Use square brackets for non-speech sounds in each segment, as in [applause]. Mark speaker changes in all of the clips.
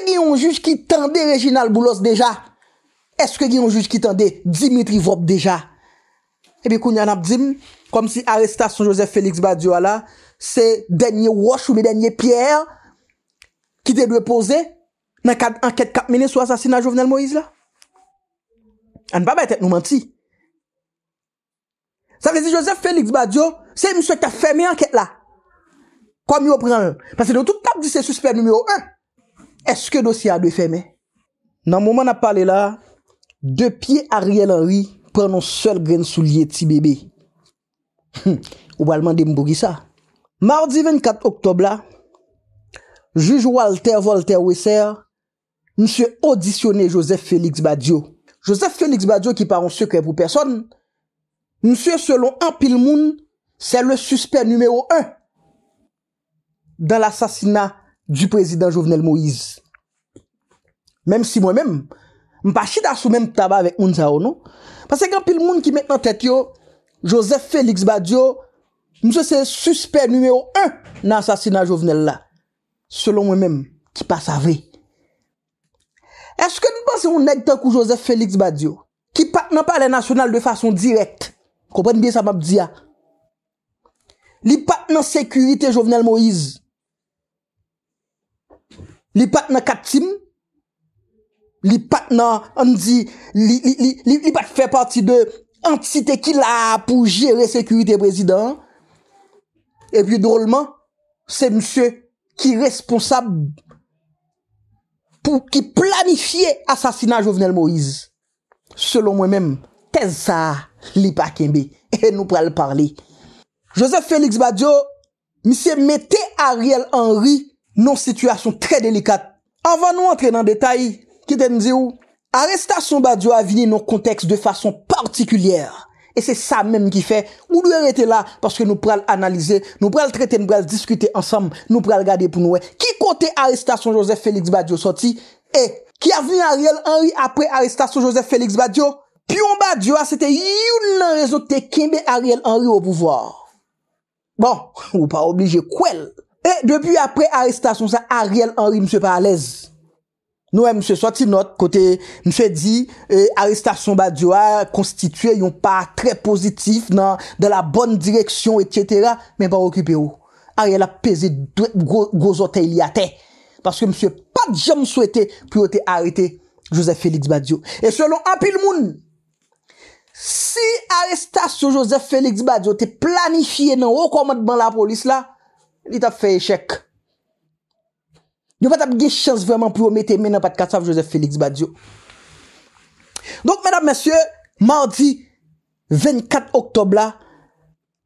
Speaker 1: gen yon juj ki tende Reginald Boulos deja? Eske gen yon juj ki tende Dimitri Vop deja? Ebi eh kou nyan ap dim kom si arestasyon Joseph Félix Badiou ala, se denye wosh ou denye pier ki te dwe pose nan kade anket kapmine sou asasina Jovenel Moïse la? An babay tet nou manti. Sa rezi Joseph Félix Badiou se yon mswe te fèmè anket la? Kwa mi opren an? Pase nou tout tap di se suspè noumi o an. Eske dosi a de fèmè? Nan mouman a pale la, de pi Ariel Henry pren non sel gren sou liye ti bebe. Ou alman de mbougi sa. Mardi 24 oktob la, juj Walter Volter Wesser nse auditione Joseph Félix Badiou. Joseph Félix Badiou ki par en sekre pou person. Nse selon Anpil Moun, se le suspect numéro un dan l'assassinat Du prezident Jovenel Moïse. Mem si mwen mem, mpa chida sou men taba ve un sa ou nou, pase kan pil moun ki met nan tèt yo, Joseph Félix Badiou, mse se suspè numeo un nan sasina Jovenel la. Selon mwen mem, ki pa sa ve. Eske nou panse moun negten kou Joseph Félix Badiou, ki pat nan pale nasyonal de fason direk, komprenne bien sa map diya, li pat nan sekurite Jovenel Moïse, Li pat nan kattim, li pat nan, an di, li, li, li, li pat fè pati de antite ki la pou jere sekurite prezident, e pi drôleman, se msè ki responsab pou ki planifiye asasina Jovenel Moïse. Selon mwen men, ten sa, li pa kenbe, e nou pra l parli. Joseph Félix Badiou, mi se mette Ariel Henry Non situasyon tre delicat. Anvan nou antre nan detay, ki ten zi ou. Arrestasyon Badiou avini nou konteks de fason partikulyer. E se sa menm ki fe. Ou dwe rete la, paske nou pral analize, nou pral trete, nou pral diskute ansam, nou pral gade pou nou we. Ki kote arrestasyon Joseph Félix Badiou soti? E, ki avini Ariel Henry apre arrestasyon Joseph Félix Badiou? Pi bon, [laughs] ou Badiou asete youn nan rezote kembe Ariel Henry ou pouvoar? Bon, ou pa oblige kwel. E depi apre arrestasyon sa Ariel Henry mse pa alèz. Nou e mse soti not kote mse di euh, arrestasyon Badiou a konstituye yon pa tre pozitif nan de la bon direksyon etyetera men pa okipe ou. Ariel a peze gozote il yate paske mse pa dijam souete pou yo te arete Joseph Félix Badiou. E selon apil moun si arrestasyon Joseph Félix Badiou te planifiye nan recommandman la polis la Li ta feyechek. Yo pat ap ge chans veman pou omete mena pat katsav Joseph Felix Badiou. Donk mena monsye, mardi 24 oktobla,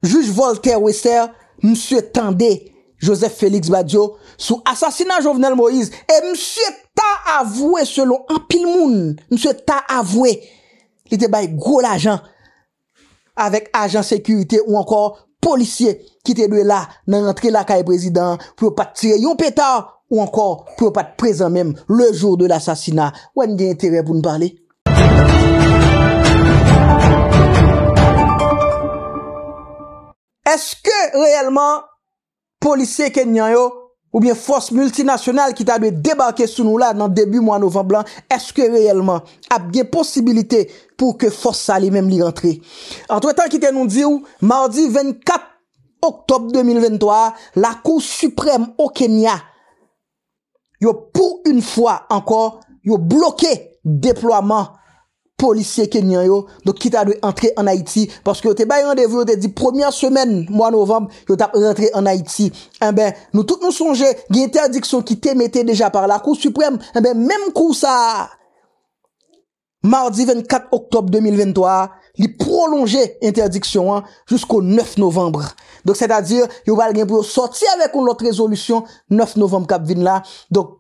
Speaker 1: juj Voltaire Wester, msye Tande, Joseph Felix Badiou, sou asasina Jovenel Moïse. E msye ta avouè selon an pil moun. Msye ta avouè. Li te baye gwo la jan. Avek ajan sekurite ou ankor prou. Polisye ki te dwe la nan rentre la kaye prezident pou yo pat tire yon peta ou ankor pou yo pat prezen menm le jour de l'assassinat. Ou an gen intere pou nou parli? Eske reyelman polisye ken nyan yo ou bien fos multinasional ki te dwe debake sou nou la nan debi mwa novemblan? Eske reyelman ap gen posibilite? pou ke fòs sa li mèm li rentre. Antwè tan ki te nou di ou, mardi 24 oktob 2023, la kou suprèm o Kenya, yo pou un fwa ankon, yo bloke déploèman polisye Kenya yo, do ki ta dwe rentre an Haiti, paske yo te bay rendez-vous, yo te di premier semen, mwa novem, yo ta rentre an Haiti. An eh bè, nou tout nou sonje, gen te adikson ki te mette deja par la kou suprèm, an eh bè, mèm kou sa a, mardi 24 oktob 2023, li prolonje interdiksyon an, jusqu'o 9 novembre. Dok se ta dir, yo bal gen pou yo sorti avek ou not rezolusyon, 9 novembre kap vin la, dok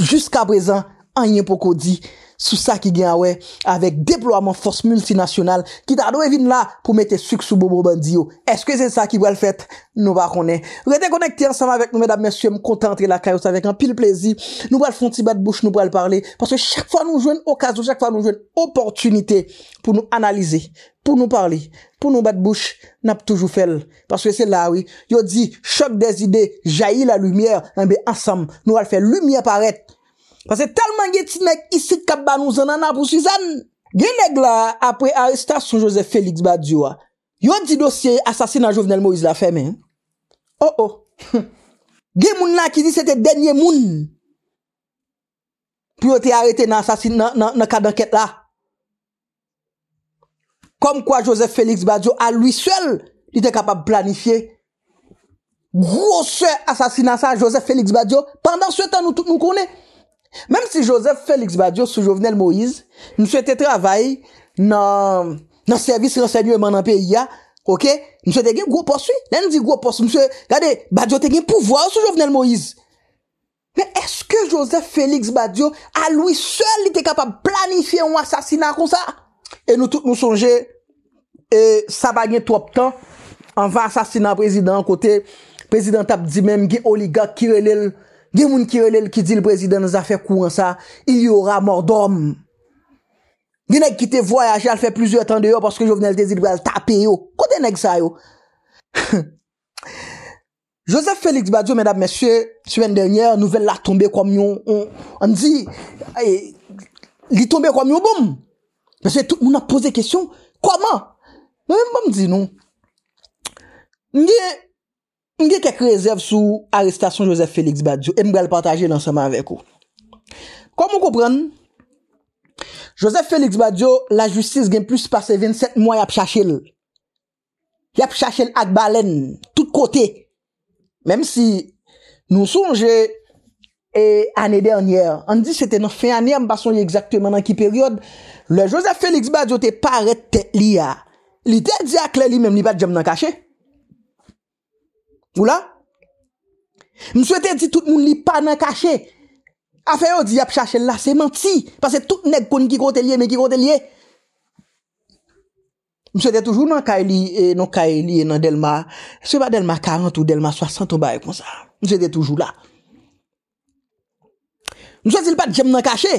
Speaker 1: jusqu'a prezan, an gen pou ko di, sou sa ki gen awe, avek deploaman fos multinasyonal, ki ta do evin la pou mete suk eh sou bobo bandiyo. Eske se sa ki wèl fèt, nou wakone. Wète konekte ansam avek nou mèdap mèsyem, kontantre la kayos avek an pil plezi, nou wèl fonti bat bouch, nou wèl parle, paswe chak fwa nou jwen okazou, chak fwa nou jwen oportunite pou nou analize, pou nou parle, pou nou bat bouch, nap toujou fèl, paswe se la wè, yo di chok des ide, jayi la lumiè, anbe ansam, nou wèl fè lumiè paret, Pasè talman gen ti nek isi kap banou zan nan apou su zan. Gen neg la apre arrestasyon Joseph Félix Badiou a. Yo di dosye asasina Jovenel Moïse la fè men. Oh oh. Gen moun la ki di se te denye moun. Pyo te arete nan asasina nan kad anket la. Kom kwa Joseph Félix Badiou a luis sel. Li te kapap planifiye. Grosso asasina sa Joseph Félix Badiou. Pendan sou etan nou kounè. Mèm si Joseph Félix Badiou sou Jovenel Moïse, nou sou ete travay nan servis rensegnouman nan peyi ya, nou sou ete gen gwo poswi. Lè nou di gwo poswi. Mèm se gade, Badiou te gen pouvoi sou Jovenel Moïse. Mèm eske Joseph Félix Badiou a loui sel li te kapab planifiye un asasina kon sa? E nou tout nou sonje, e sa bagne trop tan, an va asasina prezident kote, prezident ap di mèm ge oliga kirelel, Gen moun ki dit ki di le prezident nan zafè courant ça. il y aura mort y Gen ek ki te voyaje al fè plusieurs temps de yo que Jovenel te zil tapé. tape yo. Kote neg ça yo? [laughs] Joseph Félix Badiou, mesdames, messieurs, semaine dernière, nouvelle la tombée comme yon, on, on dit, il est tombé comme un boum. Parce que tout le monde a posé question, comment? Mais même me dit non. Mais, mge kek rezerv sou arrestasyon Joseph Félix Badiou, e mbrel pataje nan seman vekou. Kom mou koupren, Joseph Félix Badiou, la justice gen plus pase 27 mwen ap chachil. Yap chachil ak balen, tout kote. Mem si nou sonje, e ane dernyer, an di sete nan fey ane, mba sonye exaktèman nan ki peryode, le Joseph Félix Badiou te paret te li ya. Li te di ak lè li, menm li pat jem nan kache. Mwen souwete di tout moun li pa nan kache Afè yo di ap chache la Se menti Pase tout nek kon ki kote liye Mwen souwete di toujou nan kaje liye e, e, Nan delma Se pa delma 40 ou delma 60 Mwen souwete di toujou la Mwen souwete di li pa di jem nan kache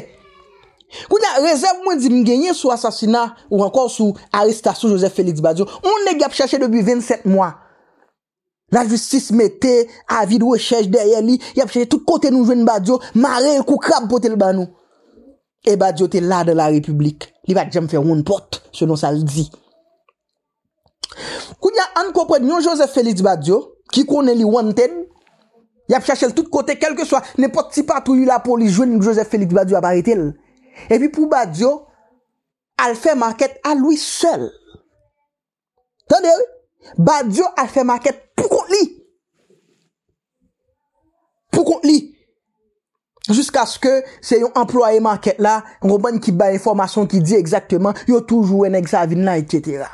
Speaker 1: Koun ya rezerv mwen di ni genye Sou asasina ou ankon sou Aristasyon Joseph Felix Badiou Moun nek ap chache debi 27 mwen La justis mette, avid wechej derye li, yap chache tout kote nou jwen Badiou, mare kou krab pote l banou. E Badiou te la de la republik. Li vat jam fe roun pote, se non sa l di. Kou nyan an kompren nou Joseph Félix Badiou, ki konen li wanted, yap chache l tout kote kelke swa, ne poti pa tou yu la pou li jwen nou Joseph Félix Badiou apare tel. E pi pou Badiou, al fe market al lui sel. Tande, Badiou al fe market Pou kon li? Pou kon li? Jusk aske se yon employe manket la, yon kompany ki ba informasyon ki diye ekzakteman, yon toujou en ekzavin la, et cetera.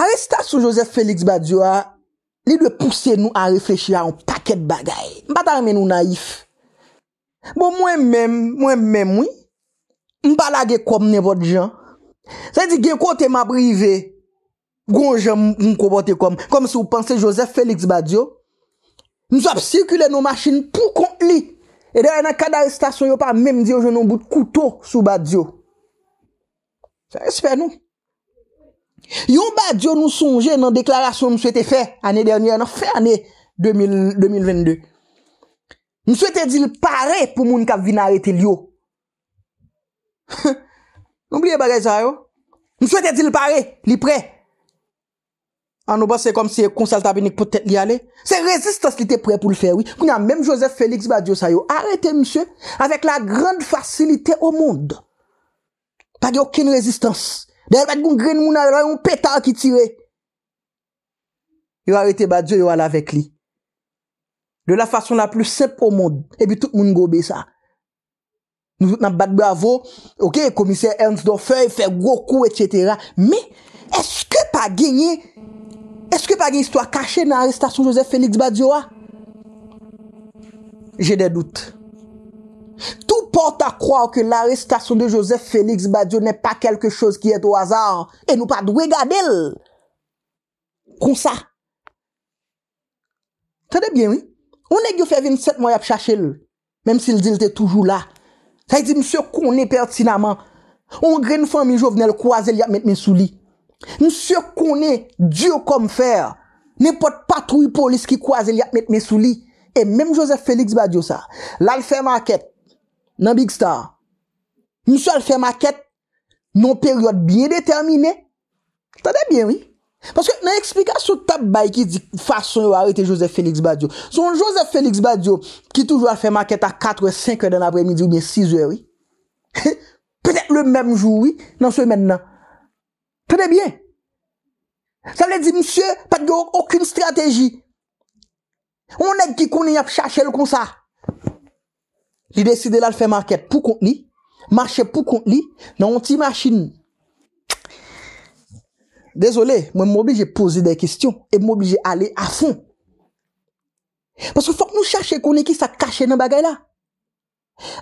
Speaker 1: A resta sou Joseph Felix ba diwa, li lwe pousse nou a reflechira yon paket bagay. Mba ta remen nou naif. Mbo mwen menm, mwen menm mwen, mbalage kom nevot jan. Sè di gen kote mabrive Gonjè mkobote kom Kom se ou panse Joseph Félix Badiou M sou ap sirkule nou machin pou kont li E derè nan kada restasyon yo Par mèm diyo je nou bout koutou Sou Badiou Sè respe nou Yon Badiou nou sonje nan deklarasyon M sou ete fè anè dernye Anè fè anè 2022 M sou ete di parè Pou mouni kap vinarete li yo Ha N'oublie ba reja yo. M'swe te di l'pare, l'i pre. An nou ba se kom si konsal tabenik pou tete li ale. Se rezistans li te pre pou l'fe wii. Koun ya mèm Joseph Félix ba diyo sa yo. Arrete m'sye. Avèk la grand fasilite o moun. Pag yo kèn rezistans. Dèl bat goun gren moun alo yon petan ki tire. Yo arrete ba diyo yo ala vèk li. De la fason la plus sep o moun. E bi tout moun gobe sa. Nou vout nan bat bravo, ok, komisèr Ernst Daufeu, fè gwo kou, etc. Mi, eske pa genye, eske pa genye sto a kache nan arrestasyon Joseph Félix Badiou a? Jè de dout. Tou pote a kwa w ke l'arrestasyon de Joseph Félix Badiou nè pa kelke chòs ki eto wazard, e nou pa dwe gade l. Kon sa. Tè de byen, oui. O ne gyou fè vin set mwen ap chache l, menm si l dil tè toujou la. Tè yè di msè konè pertinaman, ou mwen gren fèm mi jo vnen lè kwa zè lè ap met mè sou li. Msè konè, diyo kom fèr, ne pot patrou y polis ki kwa zè lè ap met mè sou li. Et mèm Joseph Félix Badiou sa, lè lè fè ma ket nan Big Star. Msè lè fè ma ket nan periode biye determine, tè dè biye wè. Paske nan eksplika sou tabay ki di fason yo arete Joseph Félix Badiou. Son Joseph Félix Badiou ki toujou al fè market a 4 ou 5 den apre midi ou bè 6 heure. Pèdè le mèm jou wè nan sou men nan. Prè bè. Sa mè di msè pati yo akoun strategi. Ou mè nèk ki kon yon ap chache lò kon sa. Li deside la fè market pou kont li. Marche pou kont li nan onti machine. Desole, mwen mobi jè pose de kistyon E mobi jè ale a fon Paske fok nou chache konen ki sa kache nan bagay la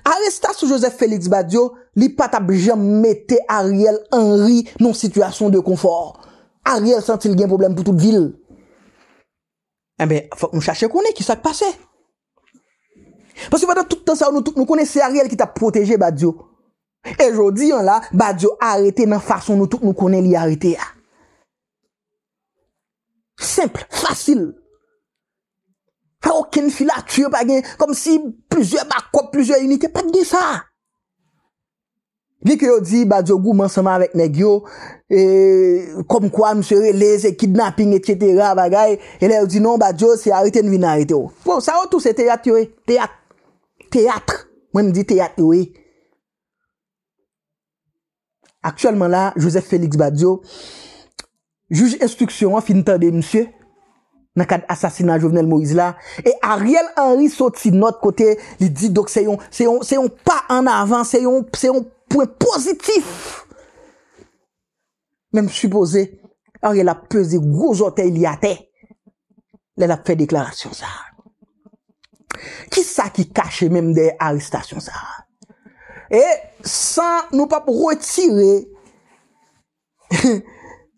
Speaker 1: Arresta sou Josef Felix Badiou Li pata bjèm mette Ariel enri Non situasyon de konfor Ariel sentil gen problem pou tout vil Ebe fok nou chache konen ki sa kpase Paske vada toutan sa ou nou tout nou konen Se Ariel ki ta proteje Badiou E jodi yon la Badiou arete nan fason nou tout nou konen li arete ya Semple, fasil. Fa ou ken fila tuyo pa gen, kom si plizye bakop, plizye unitè, pat gen sa. Vi ke yo di, Badiou gou manseman vek negyo, kom kwa mse releze, kidnapping, etc. bagay, e le yo di, non Badiou, se harite nou vin harite ou. Fon, sa ou tou se teyat yoy? Teyat, mwen di teyat yoy. Aksyonman la, Joseph Félix Badiou, ff, juj instruksyon an finitande msye, nan kad asasina jovenel Moïse la, e a riel anri soti not kote, li di dok se yon, se yon pa an avan, se yon pouen pozitif, menm supose, a riel ap peze goujote li ate, lè ap fe deklarasyon sa, ki sa ki kache menm de aristasyon sa, e san nou pap retire, he [laughs] he,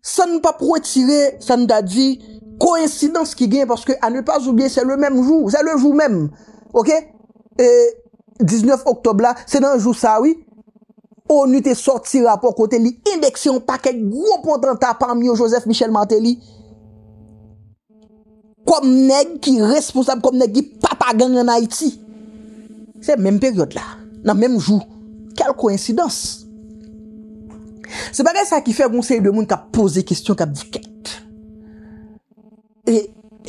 Speaker 1: San nou pa prou etire, san nou ta di, koinsidans ki gen, paske an nou pas oublie, se le joun mèm, 19 oktob la, se nan joun sa, ou nou te sorti rapport kote li, indeksi yon pakèk gwo pontantar parmi yon Joseph Michel Martelly, kom neg ki responsab, kom neg ki pata gen yon Haiti, se menm peryod la, nan menm joun, kel koinsidans? Se bagè sa ki fè, goun se yi de moun ka pose kestyon, ka bdikèt. E,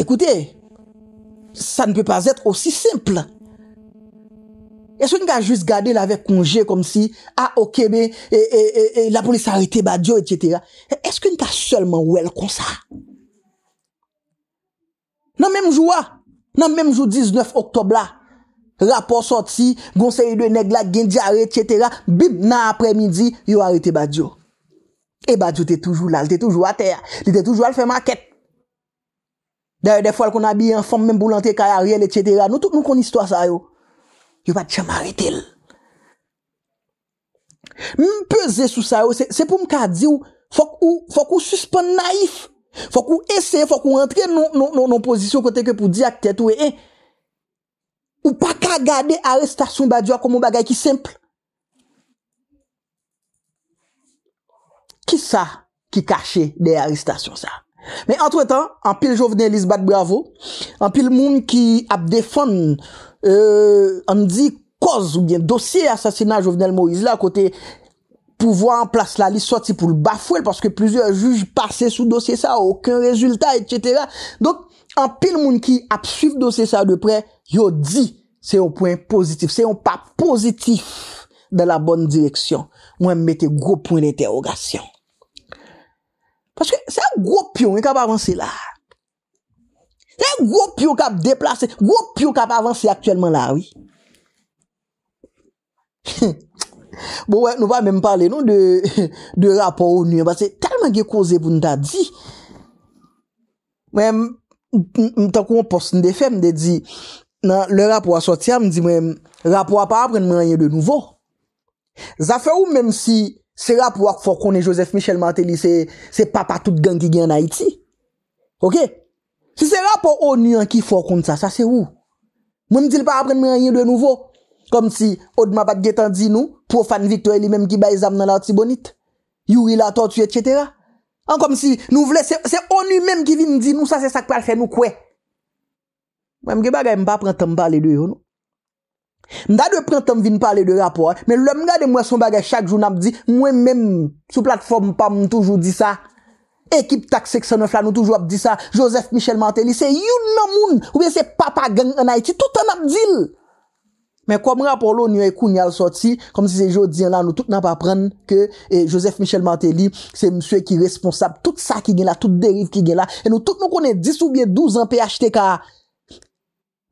Speaker 1: Ekoutè, sa n'pe pas etre osi simple. Eso n'ka jwis gade la vek konje kom si, ah, a, okebe, e, e, e, e, la polis a rete badyo, etc. E, eske n'ka selman wèl kon sa? Nan mèm jou a, nan mèm jou 19 oktob la, rapor soti, goun se yi de neg la gen di are, etc. Bib nan apre midi, yo a rete badyo. E eh badjo te toujou lal, te toujou a te, li te toujou al fe ma ket. Da yon defol kon abiyen, fon men boulante kaya riel, et cetera. Nou kon istwa sa yo. Yon bat jam aritel. M pesè sou sa yo, se pou m ka diyo, fok ou suspèn naif. Fok ou esè, fok ou rentre non, non, non, non posisyon kote ke pou di ak te touwe. Ou eh, eh. pa ka gade arestasyon badjo akomou bagay ki semple. ki sa ki kache de arrestasyon sa. Men entretan, an pil jovenelis bat bravo, an pil moun ki ap defon euh, an di koz ou bien dosye asasina jovenel Moïse la kote pou vwa an plase la lis soti pou l bafouel paske plizur juj pase sou dosye sa ou ken rezultat, etc. Donk, an pil moun ki ap suif dosye sa de pre, yo di se yon poen pozitif, se yon pa pozitif de la bon direksyon. Mwen mette gro pouen interogasyon. Parce que c'est un gros pion qui e a avancé là. C'est un gros pion qui a déplacé, un gros pion qui a avancé actuellement là, oui. [laughs] Bon, ouais, nous va même parler, non, de [laughs] rapport ou non, parce que tellement il y a causé pour nous a dit. Ouais, nous t'en pouvons penser, nous l'avons fait, nous l'avons dit, le rapport a sorti, nous l'avons dit, le rapport a pas appris, nous l'avons fait de nouveau. Ça fait ou même si Se rap wak fokon e Joseph Michel Martelly, se papa tout gang ki gen na Haiti. Ok? Se se rap wak o ni an ki fokon sa, sa se wou? Mwen di li pa apren men an yon dwe nouvo? Kom si od mabak getan di nou, profan vitoy li menm ki bay zam nan la ti bonit? You ila tortuy et chetera? An kom si nou vle, se o ni menm ki vin di nou, sa se sakpal fè nou kwe? Mwen mge bagay mpa apren tempa le dwe yon nou. Mda de printem vin pale de rapor, men lom gade mwen son bagay chak joun ap di, mwen menm sou platform pa mwen toujou di sa, ekip tak seksyonof la nou toujou ap di sa, Josef Michel Mantelli se youn nan moun, oubyen se papa gang an Aiti, tout an ap di l. Men kom rapor loun yon ekou nyal soti, kom si se joun di lan nou tout nan pa pran ke e, Josef Michel Mantelli se mswe ki responsab, tout sa ki gen la, tout deriv ki gen la, e nou tout nou konen 10 oubyen 12 an PHTK a.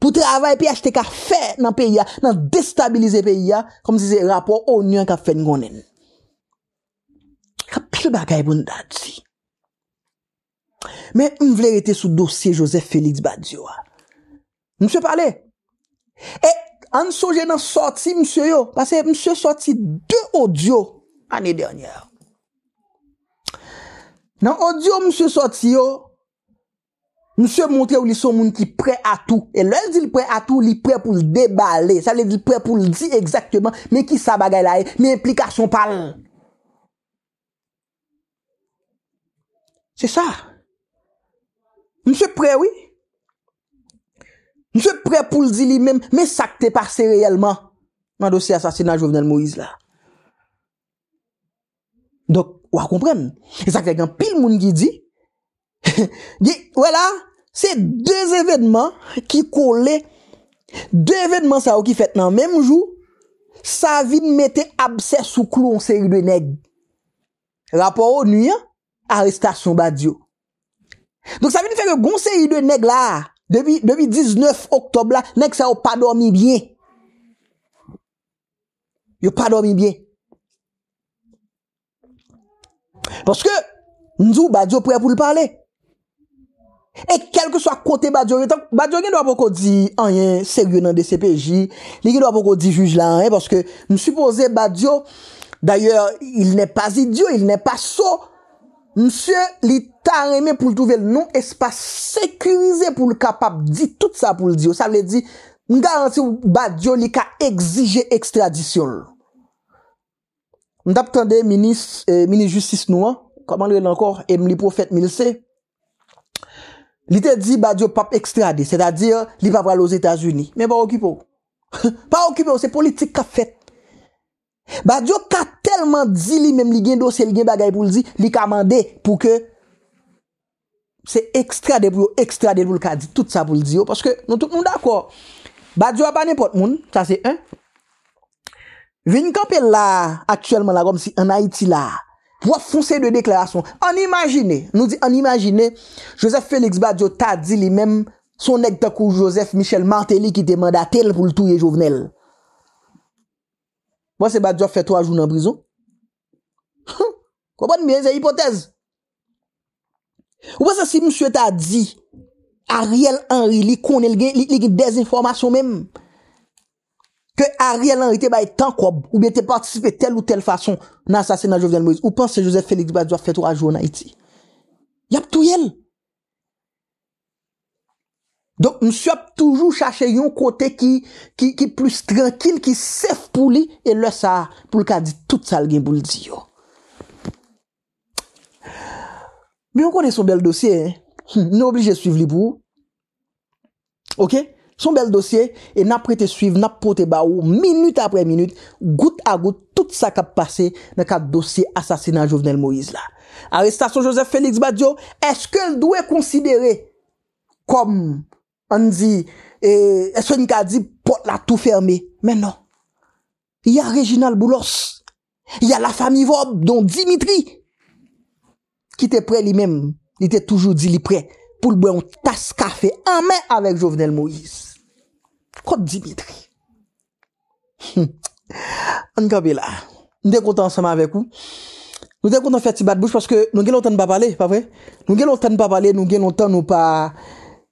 Speaker 1: pou travay pi achte kafe nan peya, nan destabilize peya, kom si ze rapor o nyon ka fen gwenen. Kapil baka e bon dadzi. Men mvle rete sou dosye Josef Felix Badziwa. Mse pale? E, an soje nan sorti mse yo, pase mse sorti de odyo ane denye. Nan odyo mse sorti yo, Mse montre ou li son moun ki pre a tou. E lèl di li pre a tou, li pre pou l'debalè. Sa lèl di pre pou l'di ekzaktèman, mè ki sa bagay la e, eh? mè implikasyon pal. Se sa. Mse pre wè. Mse pre pou l'di li mèm, mè sak te parse reyèlman. Mè dosè asasinan jovenel Moïse la. Dok, wak kompren. E sak te gen pil moun ki di, ki wè la, Se dè zè vèdman ki kolè, dè vèdman sa yo ki fèt nan mèm jou, sa vin metè absè sou klo onse yi dè neg. Rapor ou ni an, arrestasyon bad yo. Donk sa vin fèk yo gounse yi dè neg la, debi 19 oktob la, neg sa yo pa dormi bien. Yo pa dormi bien. Pòske, njou bad yo prè pou l'parle. Pòske, E kelke swa kote Badiou, Badiou gen do apoko di anyen, seryo nan DCPJ, gen do apoko di juj lan anyen, msupose Badiou, d'ayor, il nè pas idyo, il nè pas so, msye li tan reme pou l'douve l'non, e s'pa sekurize pou l'kapap di tout sa pou l'dio, m garanti ou Badiou li ka exige ekstradisyon. M tap tande, mini-justis nou, koman lwen lankor, e m li profet mil se, Li te di Badiou pap ekstrade, se ta dir li va pral os Etats-Unis, men pa okipo. [laughs] Pa okipo, se politik ka fet. Badiou ka telman di li, men li gen dosye, li gen bagay pou li di, li kamande pou ke se ekstrade pou yo, ekstrade pou li ka di, tout sa pou li di yo, paske nou tout moun d'akor. Badiou a pa nipot moun, sa se un. Vin kanpe la, aktyelman la, kom si en Haiti la, Pwa fonse de deklarasyon. An imagine, nou di an imagine, Joseph Félix Badiou ta di li mèm, son ek takou Joseph Michel Martelly ki te mandatèl pou l'tou ye jovenel. Mwen se Badiou fè 3 joun an brison. Kwa ban mè, zè hipotez. Ou pas se si msè ta di, Ariel Henry li kone l gen, li ki dezinformasyon mèm. ke a rielan ite bay tan koub, ou bwete partisipe tel ou tel fason nan sase nan Jovenel Moïse, ou pan se Joseph Félix Badioua fè tou a jou nan iti. Yap tou yel. Donk msè ap toujou chache yon kote ki plus tranquil, ki sef pou li, e lè sa pou lka di tout sal gen pou ldi yo. Mwen konen son bel dosye, nou obligè suiv li pou. Ok? Son bel dosye, e napre te suiv, napre te ba ou, minute apre minute, gout a gout, tout sa kap pase, nan ka dosye asasina Jovenel Moïse la. Arrestasyon Joseph Félix Badiou, eske l doye konsidere, kom, an di, e, eswe nika di, pot la tou ferme, men nan, ya Reginald Boulos, ya la fami vob, don Dimitri, ki te pre li mèm, li te toujou di li pre, pou l bwen tas kafe, an men avèk Jovenel Moïse. Kot Dimitri An kabela Nou den kontan anseman avek ou Nou den kontan fè ti bat bouch Paske nou gen loutan nou pa pale Nou gen loutan nou pa pale Nou gen loutan nou pa...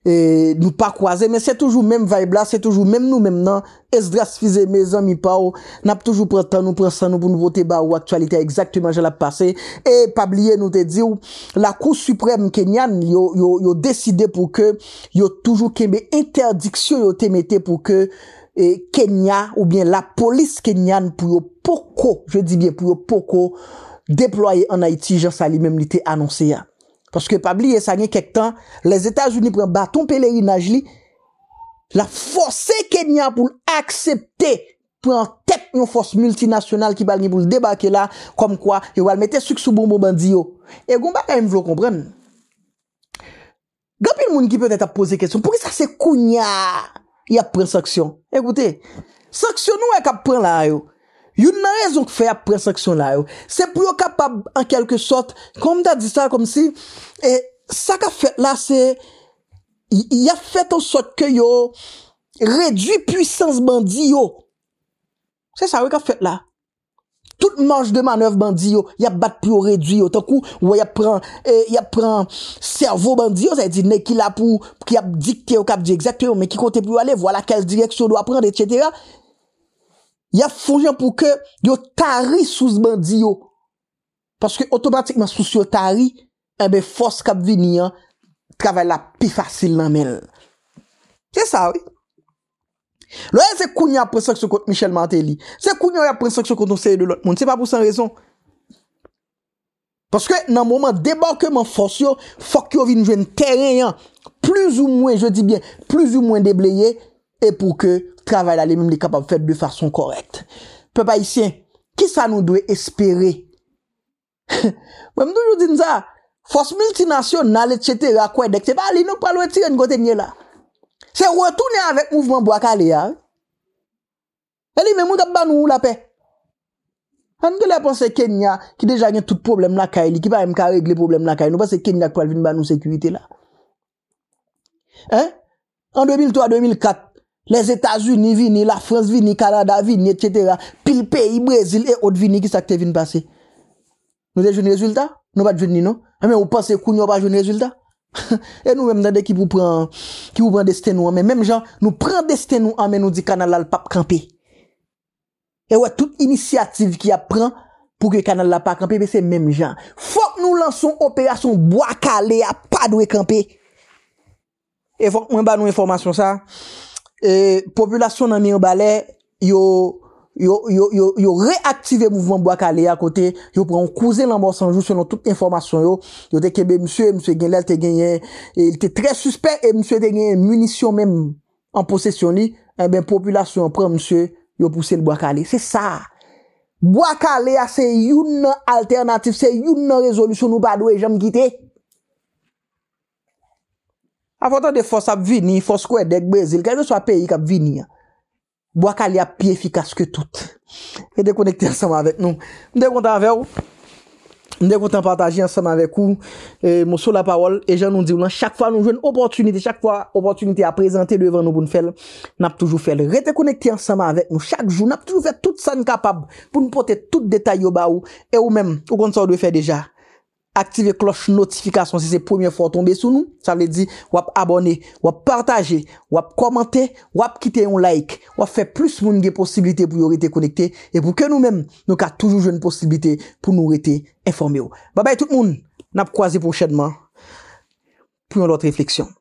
Speaker 1: E, nou pa kwaze, men se toujou menm vaib la, se toujou menm nou menm nan, es dras fize me zan mi pa ou, nap toujou prantan nou prantan nou pou nouvo teba ou aktualite, a exaktouman jel ap pase, e pabliye nou te di ou, la kou suprèm kenyan yo deside pou ke, yo toujou keme interdiksyon yo temete pou ke, e, kenya ou bien la polis kenyan pou yo poko, je di bien pou yo poko, deploye an Haiti, jan sa li menm li te anonse ya. Paske pabli ye sanyen kek tan, les Etats-Unis pou an baton pelerinaj li, la fose Kenya pou l'aksepte, pou an tek yon fose multinasyonal ki bal ni pou l'deba ke la, kom kwa, yo al mette souk souboum pou bandi yo. E goun baka yon vlo kompren. Gap yon moun ki pwede te ap pose kesyon, pou ki sa se kounya, y ap pren saksyon. Ekoute, saksyon nou e kap pren la yo. Yon nan rezon ki fè ap presaksyon la yo. Se pou yo kapab an kelke sot, konm ta di sa kom si, e sa ka fèt la se, yon fèt an sot ke yo, redwi pwisans bandi yo. Se sa wè ka fèt la. Tout manj de manev bandi yo, yon bat pou yo redwi yo. Tan kou, wè yon pran, e, yon pran servo bandi yo, yon zè di ne ki la pou, pou ki ap dikte yo kap di exaktyon, mè ki kote pou yo ale, wè la kel direksyon yo ap prende, etc., Ya founjan pou ke yo tari souz bandi yo. Paske otomatikman souz yo tari, eh enbe fos kap vini an, travè la pi fasil nan men. Se sa ou? Lo e se kounyan apresak se kont Michel Mantelli. Se kounyan apresak se kont onseye de lout moun. Se pa pou san rezon. Paske nan mouman debak ke man fos yo, fok yo vini jwen teren yan. Plus ou mwen, je di bien, plus ou mwen debleye, e pou ke... travay [laughs] la li mèm li kapap fèd de fason korekt. Pe pa isyen, ki sa nou dwe espere? Mwen mdoujou din za, fos multinasyon nalè tchete akwèdèk, se pa li nou palwè tire nkote nye la. Se rwè toune avèk mouvman bo akalè ya. Li mèm mout ap banou la pe. An gè la panse kenya ki deja nye tout problem la kèy li, ki pa mka regle problem la kèy, nou panse kenya kwa lvin banou sekurite la. En 2003-2004, Les Etats-Unis vini, la France vini, Kanada vini, etc. Pil peyi, Brezil e od vini ki sakte vini pase. Nou de jouni rezultat? Nou bat jouni nou? Ame ou panse kounyo bat jouni rezultat? E nou mèm dade ki pou pran, ki pou pran desten nou ame. Mèm jan, nou pran desten nou ame nou di kanal alpap kampe. E wè, tout inisiativ ki ap pran pou ki kanal alpap kampe, be se mèm jan. Fok nou lanson operasyon boakale ap padwe kampe. E fok mèm ban nou informasyon sa. Fok nou lanson operasyon boakale ap padwe kampe. E, populasyon nan miyo bale, yo reaktive mouvman Bwakale a kote, yo pran kouzen l'ambosanjou selon tout informasyon yo, yo dekebe msye, msye gen lèl te genyen, el te tre suspect, e msye te genyen munisyon menm an posesyon li, e ben populasyon pran msye, yo pouse l'Bwakale. Se sa, Bwakale a se youn alternatif, se youn rezolusyon nou bado e jem gite. Avotan de fos ap vini, fos kou edek brezil, kèjè sou ap peyi kap vini, bo ak alè ap pi efikas ke tout. Rete konekti ansama avèk nou. Mdè kontan avè ou, mdè kontan pataji ansama avèk ou, e, mou sou la parol, e jan nou di ou lan, chak fwa nou jwen opotuniti, chak fwa opotuniti ap prezante lou evan nou bon fèl, nap toujou fèl. Rete konekti ansama avèk nou, chak joun, nap toujou fèl, tout san kapab pou nou pote tout detay yo ba ou, e ou mèm, ou kont sa ou dwe fèl deja. aktive kloche notifikasyon si se pwemye fwo tombe sou nou. Sa le di, wap abone, wap partaje, wap komante, wap kite yon like, wap fe plus moun gen posibilite pou yon rete konekte e pou ke nou men nou ka toujou joun posibilite pou nou rete informe ou. Babay tout moun, nap kwa zi pou chedman, pou yon lot refleksyon.